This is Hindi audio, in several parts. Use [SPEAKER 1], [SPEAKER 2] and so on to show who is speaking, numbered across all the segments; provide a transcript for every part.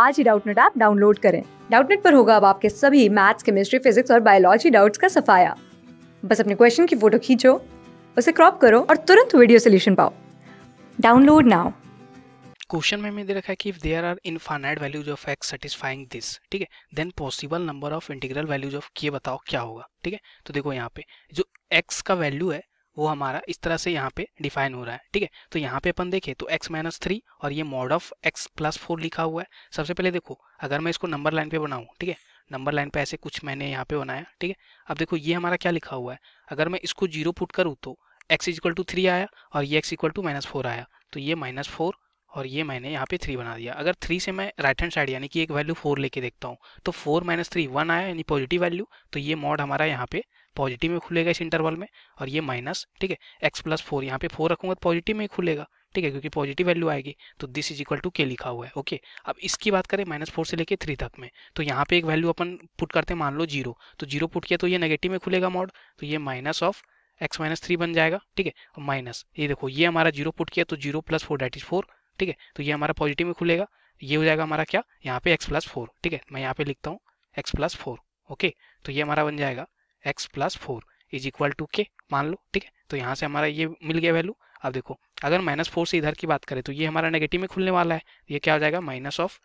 [SPEAKER 1] आज ही डाउटनेट ऐप डाउनलोड करें डाउटनेट पर होगा अब आपके सभी मैथ्स केमिस्ट्री फिजिक्स और बायोलॉजी डाउट्स का सफाया बस अपने क्वेश्चन की फोटो खींचो उसे क्रॉप करो और तुरंत वीडियो सोल्यूशन पाओ डाउनलोड नाउ
[SPEAKER 2] क्वेश्चन में हमें दे रखा है कि if there are infinite values of x satisfying this ठीक है then possible number of integral values of k बताओ क्या होगा ठीक है तो देखो यहाँ पे जो एक्स का वैल्यू है वो हमारा इस तरह से यहाँ पे डिफाइन हो रहा है ठीक है तो यहाँ पे अपन देखें तो x माइनस थ्री और ये mod of x plus four लिखा हुआ है सबसे पहले देखो अगर मैं इसको नंबर लाइन पे बनाऊँ ठीक है नंबर लाइन पे ऐसे कुछ मैंने यहाँ पे बनाया ठीक है अब देखो ये हमारा क्या लिखा हुआ है अगर मैं इसको जीरो पुट करूँ तो एक्स इजिकल टू थ्री आया और ये x equal to minus four आया तो ये माइनस फोर और ये मैंने यहाँ पे थ्री बना दिया अगर थ्री से मैं राइट हैंड साइड यानी कि एक वैल्यू फोर लेके देखता हूँ तो फोर माइनस थ्री वन आया यानी पॉजिटिव वैल्यू तो ये मॉड हमारा यहाँ पे पॉजिटिव में खुलेगा इस इंटरवल में और ये माइनस ठीक है एक्स प्लस फोर यहाँ पे फोर रखूंगा तो पॉजिटिव में ही खुलेगा ठीक है क्योंकि पॉजिटिव वैल्यू आएगी तो दिस इज इक्वल टू के लिखा हुआ है ओके अब इसकी बात करें माइनस फोर से लेके थ्री तक में तो यहाँ पे एक वैल्यू अपन पुट करते हैं मान लो जीरो तो जीरो पुट किया तो ये नेगेटिव में खुलेगा मॉड तो ये minus of x minus three बन जाएगा ठीक है और माइनस ये देखो ये हमारा जीरो पुट किया तो zero plus four that is four ठीक है तो ये हमारा पॉजिटिव में खुलेगा ये हो जाएगा हमारा क्या यहाँ पे एक्स प्लस फोर ठीक है मैं यहाँ पे लिखता हूँ एक्स प्लस फोर ओके तो ये हमारा बन जाएगा x plus four is equal to k मान लो ठीक है तो यहाँ से हमारा ये मिल गया वैल्यू अब देखो अगर माइनस फोर से इधर की बात करें तो ये हमारा नेगेटिव में खुलने वाला है ये क्या हो जाएगा minus of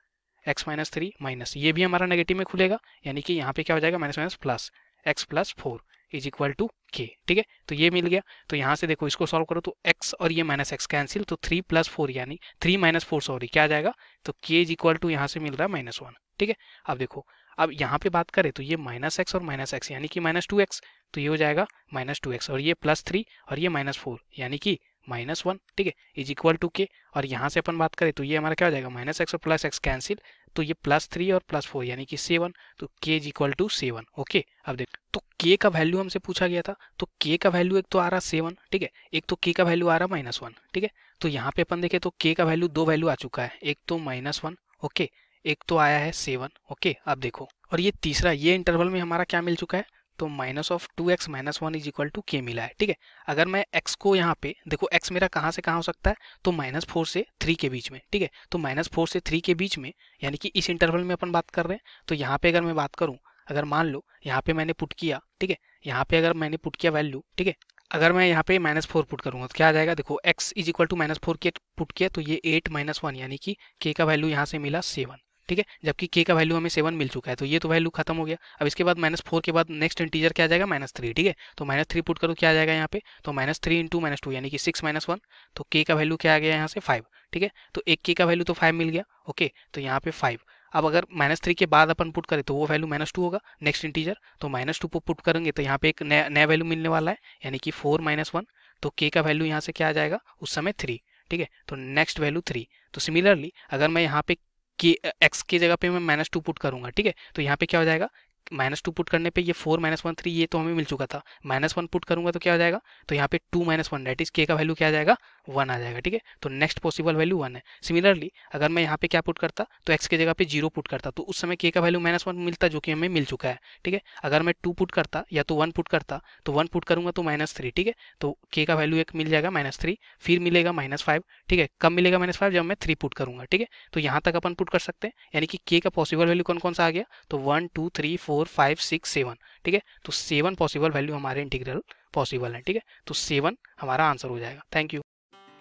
[SPEAKER 2] x minus three minus ये भी हमारा नेगेटिव में खुलेगा यानी कि यहाँ पे क्या हो जाएगा minus minus plus x plus four is equal to k ठीक है तो ये मिल गया तो यहाँ से देखो इसको सॉल्व करो तो x और ये माइनस एक्स कैंसिल तो थ्री प्लस फोर यानी थ्री माइनस फोर सॉरी क्या आ जाएगा तो के इज इक्वल टू यहाँ से मिल रहा है माइनस वन ठीक है अब देखो अब यहाँ पे बात करें तो ये माइनस एक्स और माइनस एक्स यानी कि माइनस टू एक्स तो ये हो जाएगा माइनस टू एक्स और ये प्लस थ्री और ये माइनस फोर यानी कि माइनस वन ठीक है इज इक्वल टू के और यहाँ से अपन बात करें तो ये हमारा क्या हो जाएगा माइनस एक्स और प्लस एक्स कैंसिल तो ये प्लस थ्री और प्लस फोर यानी कि सेवन तो k is equal to seven okay अब देख तो के का वैल्यू हमसे पूछा गया था तो के का वैल्यू एक तो आ रहा सेवन ठीक है एक तो के का वैल्यू आ रहा माइनस वन ठीक है तो यहाँ पे अपन देखें तो के का वैल्यू दो वैल्यू आ चुका है एक तो माइनस वन ओके okay, एक तो आया है सेवन ओके अब देखो और ये तीसरा ये इंटरवल में हमारा क्या मिल चुका है तो minus of two x minus one is equal to k मिला है ठीक है अगर मैं एक्स को यहाँ पे देखो एक्स मेरा कहाँ से कहाँ हो सकता है तो माइनस फोर से थ्री के बीच में ठीक है तो माइनस फोर से थ्री के बीच में यानी कि इस इंटरवल में अपन बात कर रहे हैं तो यहाँ पे अगर मैं बात करूँ अगर मान लो यहाँ पे मैंने पुट किया ठीक है यहाँ पे अगर मैंने पुट किया वैल्यू ठीक है अगर मैं यहाँ पे माइनस फोर पुट करूँगा तो क्या आ जाएगा देखो x is equal to minus four के पुट किया तो ये एट माइनस वन यानी कि के का वैल्यू यहाँ से मिला सेवन ठीक है जबकि के का वैल्यू हमें सेवन मिल चुका है तो ये तो वैल्यू खत्म हो गया अब इसके बाद माइनस फोर के बाद नेक्स्ट इंटीजर क्या जाएगा माइनस थ्री ठीक है तो माइनस थ्री पुट करो क्या आ जाएगा यहाँ पे तो minus three into minus two यानी कि सिक्स माइनस वन तो के का वैल्यू क्या आ गया यहाँ से फाइव ठीक है तो एक के का वैल्यू तो फाइव मिल गया ओके तो यहाँ पे फाइव अब अगर माइनस थ्री के बाद अपन पुट करें तो वो वैल्यू माइनस टू होगा नेक्स्ट इंटीजर तो माइनस टू पुट करेंगे तो यहाँ पे एक नया नया वैल्यू मिलने वाला है यानी कि फोर माइनस वन तो के का वैल्यू यहाँ से क्या आ जाएगा उस समय थ्री ठीक है तो नेक्स्ट वैल्यू थ्री तो सिमिलरली अगर मैं यहाँ पे कि एक्स की जगह पे मैं माइनस टू पुट करूंगा ठीक है तो यहाँ पे क्या हो जाएगा माइनस टू पुट करने पे ये फोर माइनस वन थ्री ये तो हमें मिल चुका था माइनस वन पुट करूंगा तो क्या हो जाएगा तो यहाँ पे two minus one that is k का वैल्यू क्या आ जाएगा वन आ जाएगा ठीक है तो नेक्स्ट पॉसिबल वैल्यू वन है सिमिलरली अगर मैं यहाँ पे क्या पुट करता तो एक्स के जगह पे जीरो पुट करता तो उस समय के का वैल्यू माइनस वन मिलता जो कि हमें मिल चुका है ठीक है अगर मैं टू पुट करता या तो वन पुट करता तो वन पुट करूंगा तो माइनस थ्री ठीक है तो के का वैल्यू एक मिल जाएगा माइनस थ्री फिर मिलेगा माइनस फाइव ठीक है कब मिलेगा माइनस फाइव जब मैं थ्री पुट करूंगा ठीक है तो यहाँ तक अपन पुट कर सकते हैं यानी कि के का पॉसिबल वैल्यू कौन कौन सा आ गया तो one two three four five six seven ठीक है तो सेवन पॉसिबल वैल्यू हमारे इंटीग्रल पॉसिबल है ठीक है तो सेवन हमारा आंसर हो जाएगा थैंक यू